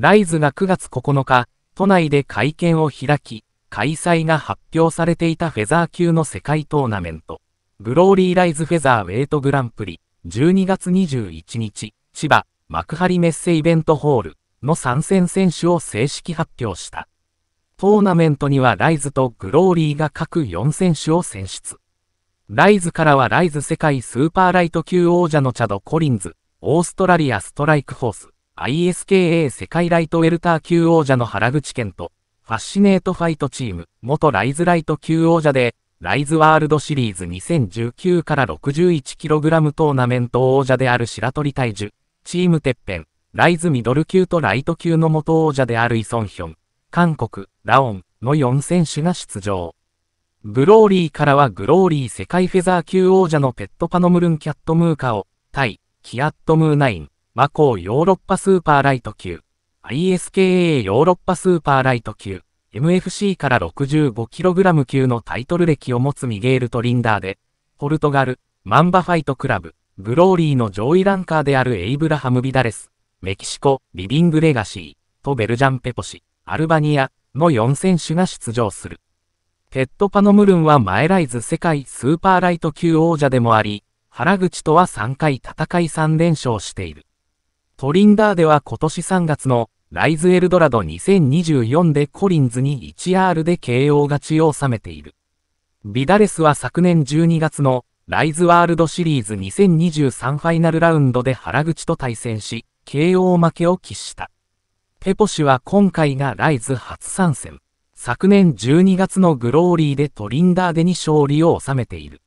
ライズが9月9日、都内で会見を開き、開催が発表されていたフェザー級の世界トーナメント、グローリーライズフェザーウェイトグランプリ、12月21日、千葉、幕張メッセイベントホールの参戦選手を正式発表した。トーナメントにはライズとグローリーが各4選手を選出。ライズからはライズ世界スーパーライト級王者のチャド・コリンズ、オーストラリアストライクホース、ISKA 世界ライトウェルター級王者の原口健と、ファッシネートファイトチーム、元ライズライト級王者で、ライズワールドシリーズ2019から 61kg トーナメント王者である白鳥大樹、チームてっぺん、ライズミドル級とライト級の元王者であるイソンヒョン、韓国、ラオンの4選手が出場。グローリーからはグローリー世界フェザー級王者のペットパノムルンキャットムーカオ、対キアットムーナイン、マコーヨーロッパスーパーライト級、ISKA ヨーロッパスーパーライト級、MFC から 65kg 級のタイトル歴を持つミゲールとリンダーで、ポルトガル、マンバファイトクラブ、グローリーの上位ランカーであるエイブラハム・ビダレス、メキシコ、リビング・レガシー、とベルジャン・ペポシ、アルバニアの4選手が出場する。ペット・パノムルンは前ライズ世界スーパーライト級王者でもあり、原口とは3回戦い3連勝している。トリンダーデは今年3月のライズエルドラド2024でコリンズに 1R で KO 勝ちを収めている。ビダレスは昨年12月のライズワールドシリーズ2023ファイナルラウンドで原口と対戦し、KO 負けを喫した。ペポ氏は今回がライズ初参戦。昨年12月のグローリーでトリンダーデに勝利を収めている。